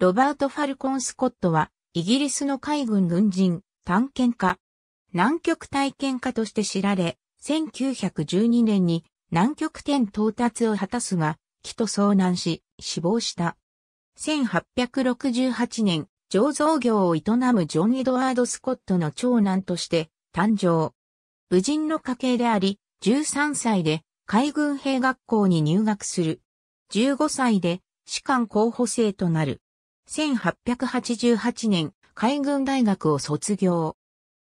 ロバート・ファルコン・スコットは、イギリスの海軍軍人、探検家、南極体験家として知られ、1912年に南極点到達を果たすが、木と遭難し、死亡した。1868年、醸造業を営むジョン・エドワード・スコットの長男として誕生。武人の家系であり、13歳で海軍兵学校に入学する。15歳で士官候補生となる。1888年、海軍大学を卒業。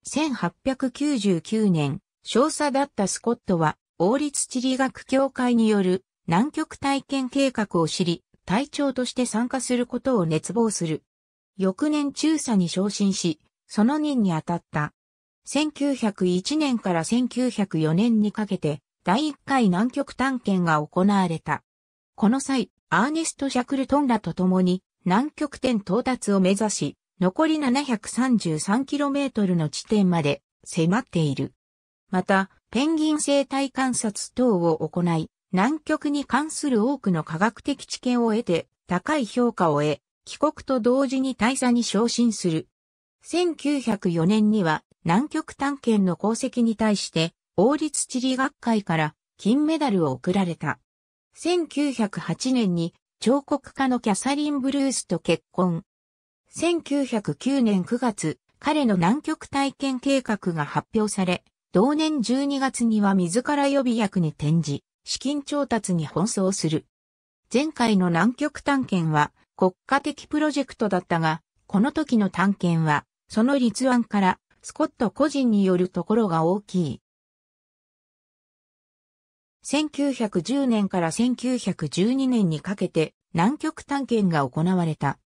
1899年、少佐だったスコットは、王立地理学協会による南極体験計画を知り、隊長として参加することを熱望する。翌年中佐に昇進し、その任に当たった。1901年から1904年にかけて、第1回南極探検が行われた。この際、アーネスト・シャクルトンらと共に、南極点到達を目指し、残り 733km の地点まで迫っている。また、ペンギン生態観察等を行い、南極に関する多くの科学的知見を得て、高い評価を得、帰国と同時に大佐に昇進する。1904年には南極探検の功績に対して王立地理学会から金メダルを贈られた。1908年に彫刻家のキャサリン・ブルースと結婚。1909年9月、彼の南極体験計画が発表され、同年12月には自ら予備役に転じ、資金調達に奔走する。前回の南極探検は国家的プロジェクトだったが、この時の探検は、その立案からスコット個人によるところが大きい。1910年から1912年にかけて南極探検が行われた。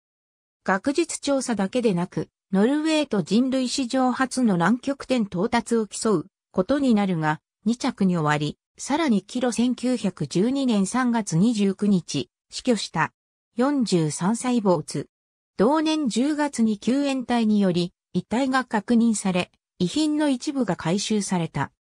学術調査だけでなく、ノルウェーと人類史上初の南極点到達を競うことになるが、2着に終わり、さらにキロ1912年3月29日、死去した。43歳没。同年10月に救援隊により、遺体が確認され、遺品の一部が回収された。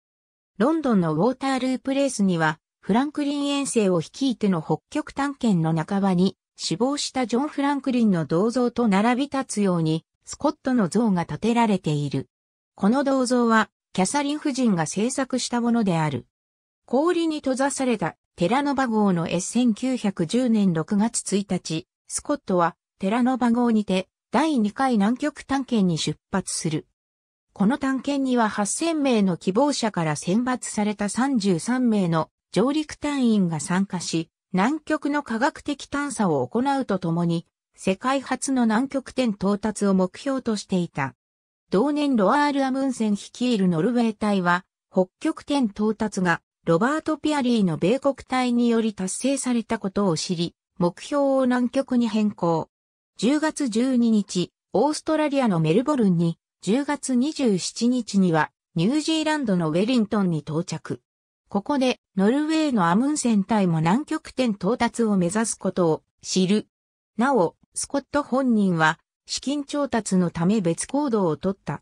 ロンドンのウォーターループレースには、フランクリン遠征を率いての北極探検の半ばに、死亡したジョン・フランクリンの銅像と並び立つように、スコットの像が建てられている。この銅像は、キャサリン夫人が制作したものである。氷に閉ざされたテラノバ号の S1910 年6月1日、スコットはテラノバ号にて第2回南極探検に出発する。この探検には8000名の希望者から選抜された33名の上陸隊員が参加し、南極の科学的探査を行うとともに、世界初の南極点到達を目標としていた。同年ロアール・アムンセン率いるノルウェー隊は、北極点到達がロバート・ピアリーの米国隊により達成されたことを知り、目標を南極に変更。10月12日、オーストラリアのメルボルンに10月27日にはニュージーランドのウェリントンに到着。ここでノルウェーのアムンセン隊も南極点到達を目指すことを知る。なお、スコット本人は資金調達のため別行動をとった。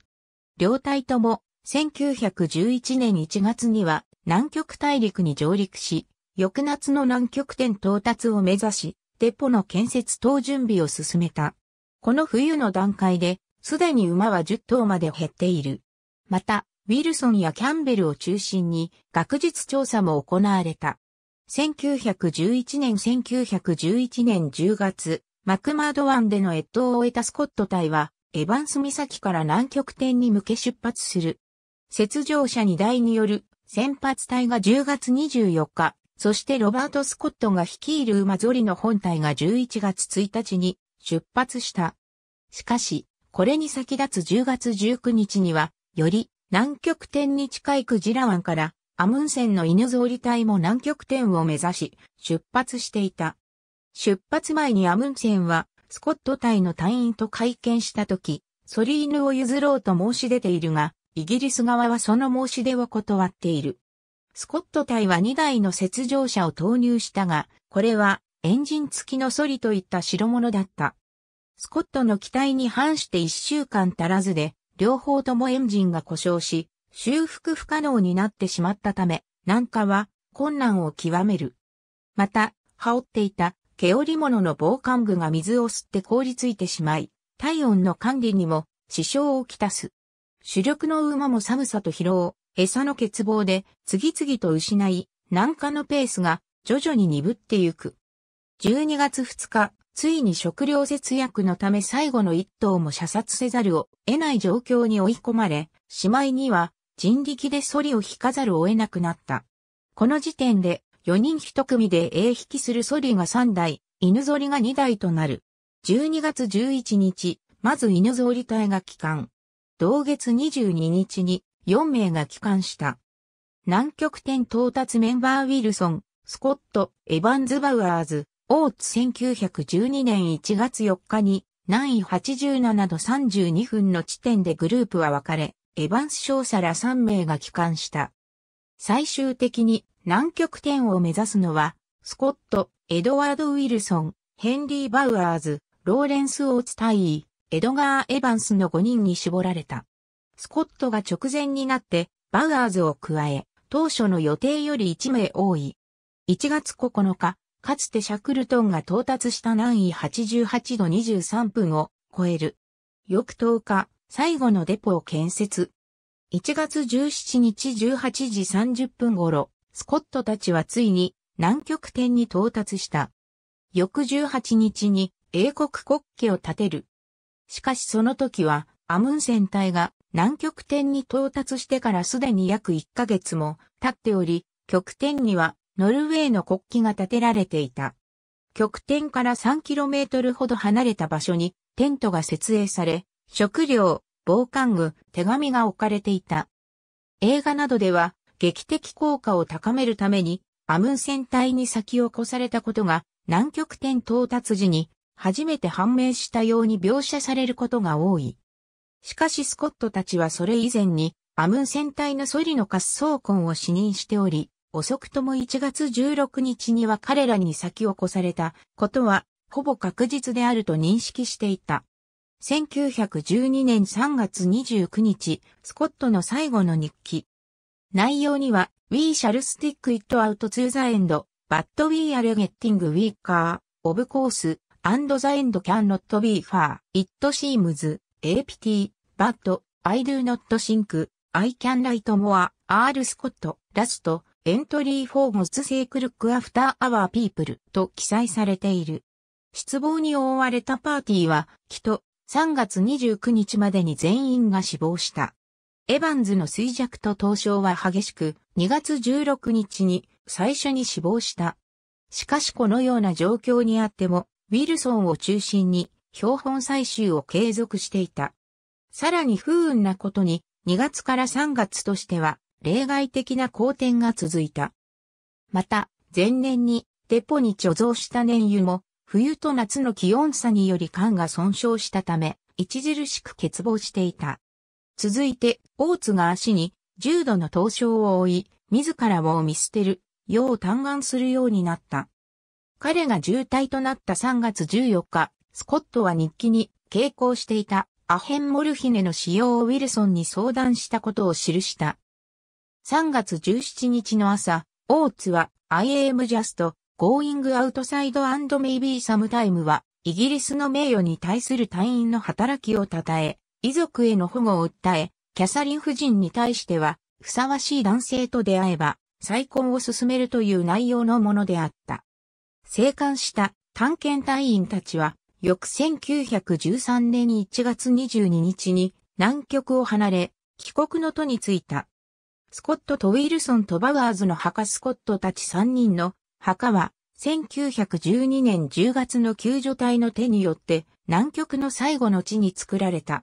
両隊とも1911年1月には南極大陸に上陸し、翌夏の南極点到達を目指し、デポの建設等準備を進めた。この冬の段階ですでに馬は10頭まで減っている。また、ウィルソンやキャンベルを中心に学術調査も行われた。1911年1911年10月、マクマード湾での越冬を終えたスコット隊は、エヴァンス岬から南極点に向け出発する。雪上車2台による先発隊が10月24日、そしてロバート・スコットが率いる馬ゾリの本隊が11月1日に出発した。しかし、これに先立つ10月19日には、より南極点に近いクジラ湾から、アムンセンの犬ゾウリ隊も南極点を目指し、出発していた。出発前にアムンセンは、スコット隊の隊員と会見した時、ソリーヌを譲ろうと申し出ているが、イギリス側はその申し出を断っている。スコット隊は2台の雪上車を投入したが、これはエンジン付きのソリといった代物だった。スコットの期待に反して1週間足らずで、両方ともエンジンが故障し、修復不可能になってしまったため、南下は困難を極める。また、羽織っていた毛織物の防寒具が水を吸って凍りついてしまい、体温の管理にも支障をきたす。主力の馬も寒さと疲労、餌の欠乏で次々と失い、南下のペースが徐々に鈍ってゆく。12月2日、ついに食料節約のため最後の一頭も射殺せざるを得ない状況に追い込まれ、しまいには人力でソリを引かざるを得なくなった。この時点で4人一組で A 引きするソリが3台、犬ゾリが2台となる。12月11日、まず犬ゾリ隊が帰還。同月22日に4名が帰還した。南極点到達メンバーウィルソン、スコット、エヴァンズ・バウアーズ、大津1912年1月4日に南位87度32分の地点でグループは分かれ、エヴァンス少佐ら3名が帰還した。最終的に南極点を目指すのは、スコット、エドワード・ウィルソン、ヘンリー・バウアーズ、ローレンス・オーツイー、エドガー・エヴァンスの5人に絞られた。スコットが直前になって、バウアーズを加え、当初の予定より1名多い。1月9日、かつてシャクルトンが到達した南緯88度23分を超える。翌10日、最後のデポを建設。1月17日18時30分頃、スコットたちはついに南極点に到達した。翌18日に英国国旗を立てる。しかしその時はアムンセン隊が南極点に到達してからすでに約1ヶ月も経っており、極点にはノルウェーの国旗が建てられていた。極点から 3km ほど離れた場所にテントが設営され、食料、防寒具、手紙が置かれていた。映画などでは劇的効果を高めるためにアムン戦隊に先を越されたことが南極点到達時に初めて判明したように描写されることが多い。しかしスコットたちはそれ以前にアムン戦隊のソリの滑走痕を視認しており、遅くとも1月16日には彼らに先を越されたことは、ほぼ確実であると認識していた。1912年3月29日、スコットの最後の日記。内容には、We shall stick it out to the end, but we are getting weaker, of course, and the end cannot be far. It seems, apt, but I do not think, I can write more, R. スコット、ラスト、エントリーフォーム c セイクルックアフターアワーピープルと記載されている。失望に覆われたパーティーは、きっと3月29日までに全員が死亡した。エヴァンズの衰弱と凍傷は激しく、2月16日に最初に死亡した。しかしこのような状況にあっても、ウィルソンを中心に標本採集を継続していた。さらに不運なことに、2月から3月としては例外的な好転が続いた。また、前年にデポに貯蔵した燃油も冬と夏の気温差により缶が損傷したため、著しく欠乏していた。続いて、大津が足に重度の凍傷を負い、自らを見捨てる、よう嘆願するようになった。彼が重体となった3月14日、スコットは日記に傾向していたアヘンモルヒネの使用をウィルソンに相談したことを記した。3月17日の朝、オーツは I am just going outside and maybe sometime はイギリスの名誉に対する隊員の働きを称え、遺族への保護を訴え、キャサリン夫人に対しては、ふさわしい男性と出会えば、再婚を進めるという内容のものであった。生還した探検隊員たちは、翌1913年1月22日に南極を離れ、帰国の途に着いた。スコットとウィルソンとバワーズの墓スコットたち3人の墓は、1912年10月の救助隊の手によって南極の最後の地に作られた。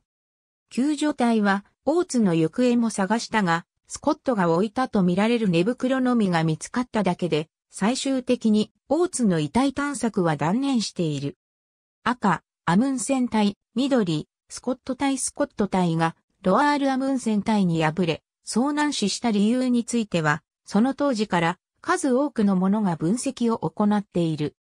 救助隊は、大津の行方も探したが、スコットが置いたと見られる寝袋のみが見つかっただけで、最終的に大津の遺体探索は断念している。赤、アムンセン隊、緑、スコット隊スコット隊が、ロアール・アムンセン隊に敗れ、遭難死した理由については、その当時から数多くの者が分析を行っている。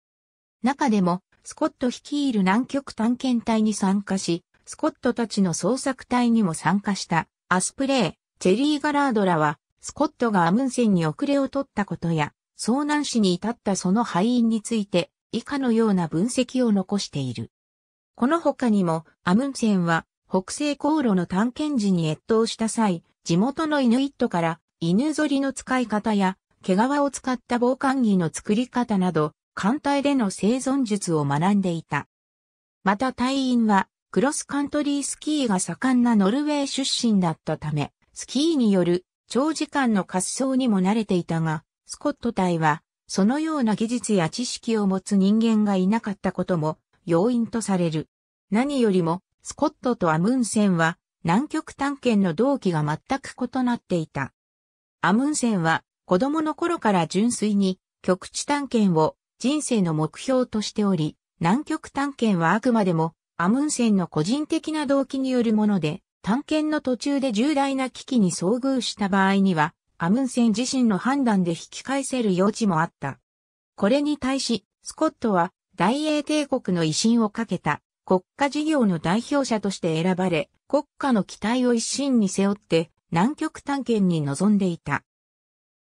中でも、スコット率いる南極探検隊に参加し、スコットたちの捜索隊にも参加したアスプレイ、チェリー・ガラードらは、スコットがアムンセンに遅れを取ったことや、遭難死に至ったその敗因について、以下のような分析を残している。この他にも、アムンセンは、北西航路の探検時に越冬した際、地元のイヌイットから、犬ぞりの使い方や、毛皮を使った防寒着の作り方など、艦隊での生存術を学んでいた。また隊員は、クロスカントリースキーが盛んなノルウェー出身だったため、スキーによる長時間の滑走にも慣れていたが、スコット隊はそのような技術や知識を持つ人間がいなかったことも要因とされる。何よりも、スコットとアムンセンは南極探検の動機が全く異なっていた。アムンセンは子供の頃から純粋に極地探検を人生の目標としており、南極探検はあくまでもアムンセンの個人的な動機によるもので、探検の途中で重大な危機に遭遇した場合には、アムンセン自身の判断で引き返せる余地もあった。これに対し、スコットは大英帝国の威信をかけた国家事業の代表者として選ばれ、国家の期待を一身に背負って南極探検に臨んでいた。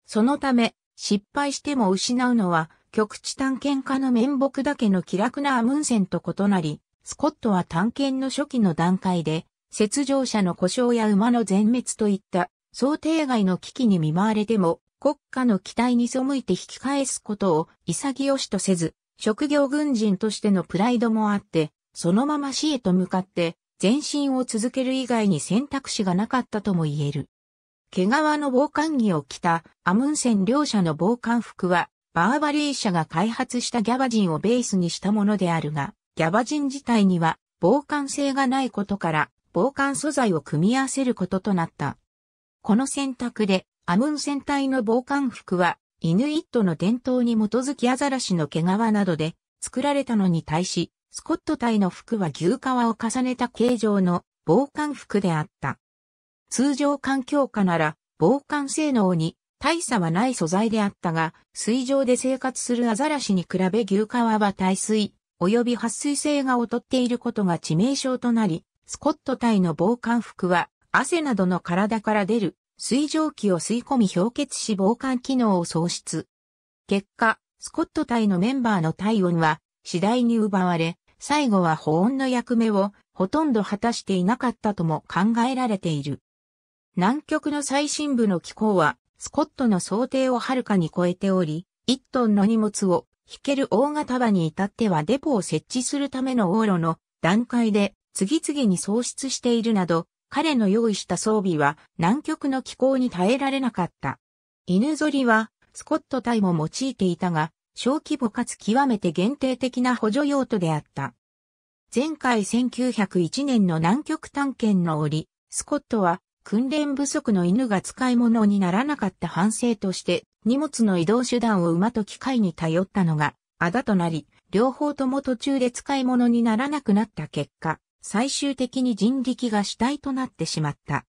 そのため、失敗しても失うのは極地探検家の面目だけの気楽なアムンセンと異なり、スコットは探検の初期の段階で、雪上車の故障や馬の全滅といった想定外の危機に見舞われても、国家の期待に背いて引き返すことを潔しとせず、職業軍人としてのプライドもあって、そのまま死へと向かって、前進を続ける以外に選択肢がなかったとも言える。毛皮の防寒着を着たアムンセン両者の防寒服は、バーバリー社が開発したギャバジンをベースにしたものであるが、ギャバジン自体には防寒性がないことから、防寒素材を組み合わせることとなった。この選択で、アムン戦隊の防寒服は、イヌイットの伝統に基づきアザラシの毛皮などで作られたのに対し、スコット隊の服は牛革を重ねた形状の防寒服であった。通常環境下なら防寒性能に大差はない素材であったが、水上で生活するアザラシに比べ牛革は耐水、及び撥水性が劣っていることが致命傷となり、スコット隊の防寒服は汗などの体から出る水蒸気を吸い込み氷結し防寒機能を喪失。結果、スコット隊のメンバーの体温は次第に奪われ、最後は保温の役目をほとんど果たしていなかったとも考えられている。南極の最深部の気候は、スコットの想定をはるかに超えており、1トンの荷物を引ける大型場に至ってはデポを設置するための往路の段階で次々に喪失しているなど、彼の用意した装備は南極の気候に耐えられなかった。犬ぞりはスコット隊も用いていたが、小規模かつ極めて限定的な補助用途であった。前回1901年の南極探検の折、スコットは訓練不足の犬が使い物にならなかった反省として荷物の移動手段を馬と機械に頼ったのがあだとなり、両方とも途中で使い物にならなくなった結果、最終的に人力が主体となってしまった。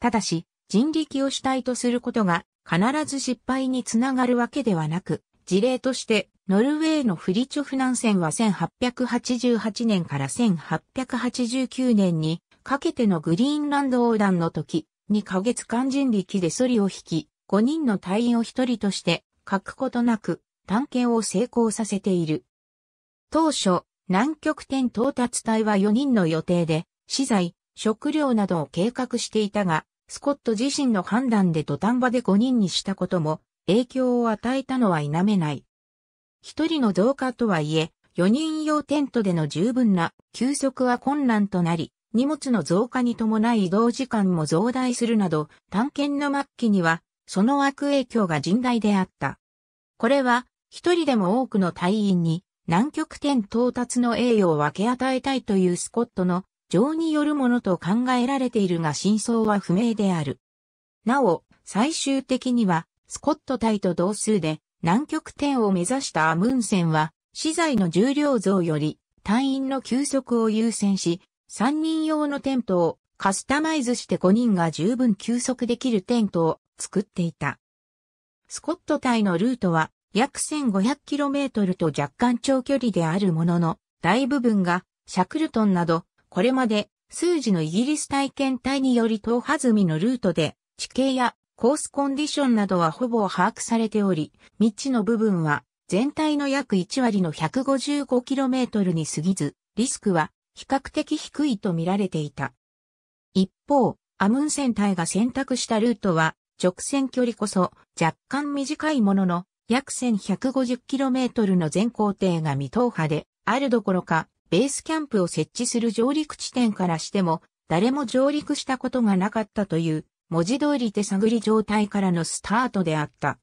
ただし、人力を主体とすることが必ず失敗につながるわけではなく、事例として、ノルウェーのフリチョフ南線は1888年から1889年にかけてのグリーンランド横断の時、2ヶ月間人力でソリを引き、5人の隊員を1人として、欠くことなく、探検を成功させている。当初、南極点到達隊は4人の予定で、資材、食料などを計画していたが、スコット自身の判断で土壇場で5人にしたことも影響を与えたのは否めない。1人の増加とはいえ、4人用テントでの十分な休息は困難となり、荷物の増加に伴い移動時間も増大するなど、探検の末期には、その悪影響が甚大であった。これは、一人でも多くの隊員に南極点到達の栄誉を分け与えたいというスコットの情によるものと考えられているが真相は不明である。なお、最終的には、スコット隊と同数で南極点を目指したアムンセンは、資材の重量増より隊員の休息を優先し、3人用のテントをカスタマイズして5人が十分休息できるテントを作っていた。スコット隊のルートは約 1500km と若干長距離であるものの、大部分がシャクルトンなど、これまで数字のイギリス体験隊により破済みのルートで、地形やコースコンディションなどはほぼ把握されており、未知の部分は全体の約1割の 155km に過ぎず、リスクは比較的低いと見られていた。一方、アムンセン隊が選択したルートは、直線距離こそ若干短いものの、約 1150km の全行程が未踏破で、あるどころか、ベースキャンプを設置する上陸地点からしても、誰も上陸したことがなかったという、文字通り手探り状態からのスタートであった。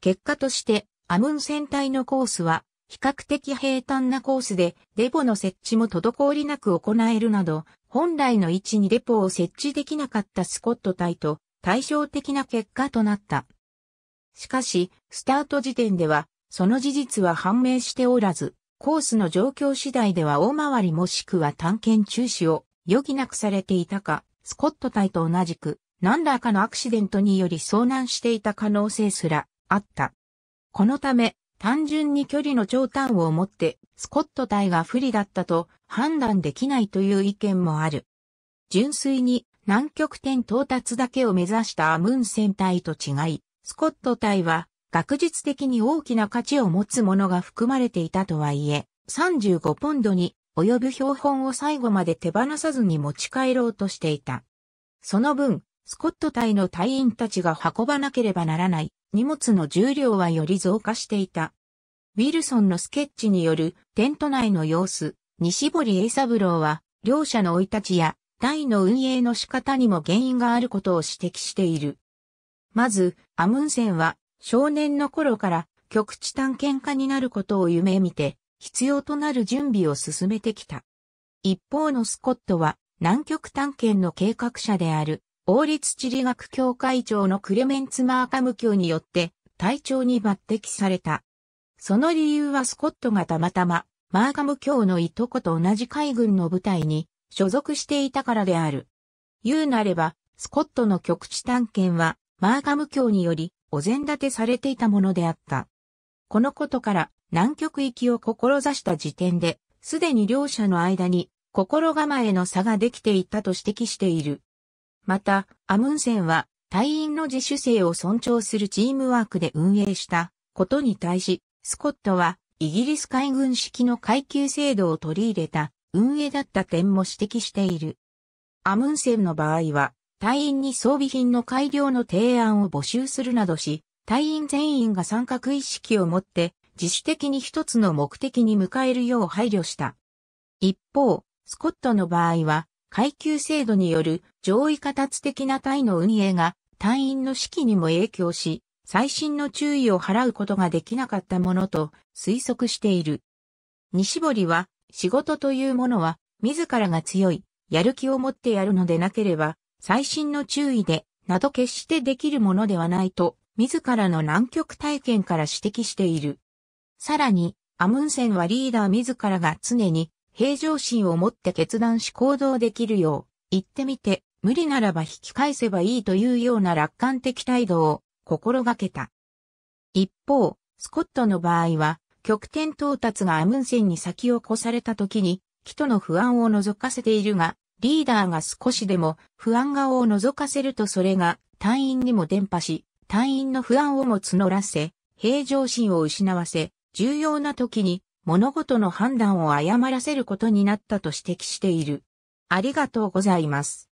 結果として、アムン戦隊のコースは、比較的平坦なコースで、デポの設置も滞りなく行えるなど、本来の位置にデポを設置できなかったスコット隊と対照的な結果となった。しかし、スタート時点では、その事実は判明しておらず、コースの状況次第では大回りもしくは探検中止を余儀なくされていたか、スコット隊と同じく、何らかのアクシデントにより遭難していた可能性すらあった。このため、単純に距離の長短をもって、スコット隊が不利だったと判断できないという意見もある。純粋に南極点到達だけを目指したアムーン戦隊と違い、スコット隊は学術的に大きな価値を持つものが含まれていたとはいえ、35ポンドに及ぶ標本を最後まで手放さずに持ち帰ろうとしていた。その分、スコット隊の隊員たちが運ばなければならない荷物の重量はより増加していた。ウィルソンのスケッチによるテント内の様子、西堀栄三郎は、両者の生い立ちや、隊の運営の仕方にも原因があることを指摘している。まず、アムンセンは少年の頃から極地探検家になることを夢見て、必要となる準備を進めてきた。一方のスコットは南極探検の計画者である王立地理学協会長のクレメンツ・マーカム教によって隊長に抜擢された。その理由はスコットがたまたまマーカム教のいとこと同じ海軍の部隊に所属していたからである。言うなれば、スコットの極地探検はマーガム教によりお膳立てされていたものであった。このことから南極行きを志した時点で、すでに両者の間に心構えの差ができていたと指摘している。また、アムンセンは隊員の自主性を尊重するチームワークで運営したことに対し、スコットはイギリス海軍式の階級制度を取り入れた運営だった点も指摘している。アムンセンの場合は、隊員に装備品の改良の提案を募集するなどし、隊員全員が参画意識を持って自主的に一つの目的に迎えるよう配慮した。一方、スコットの場合は階級制度による上位形達的な隊の運営が隊員の士気にも影響し、最新の注意を払うことができなかったものと推測している。西堀は仕事というものは自らが強い、やる気を持ってやるのでなければ最新の注意で、など決してできるものではないと、自らの南極体験から指摘している。さらに、アムンセンはリーダー自らが常に平常心を持って決断し行動できるよう、言ってみて、無理ならば引き返せばいいというような楽観的態度を心がけた。一方、スコットの場合は、極点到達がアムンセンに先を越された時に、人の不安を覗かせているが、リーダーが少しでも不安顔を覗かせるとそれが隊員にも伝播し、隊員の不安をも募らせ、平常心を失わせ、重要な時に物事の判断を誤らせることになったと指摘している。ありがとうございます。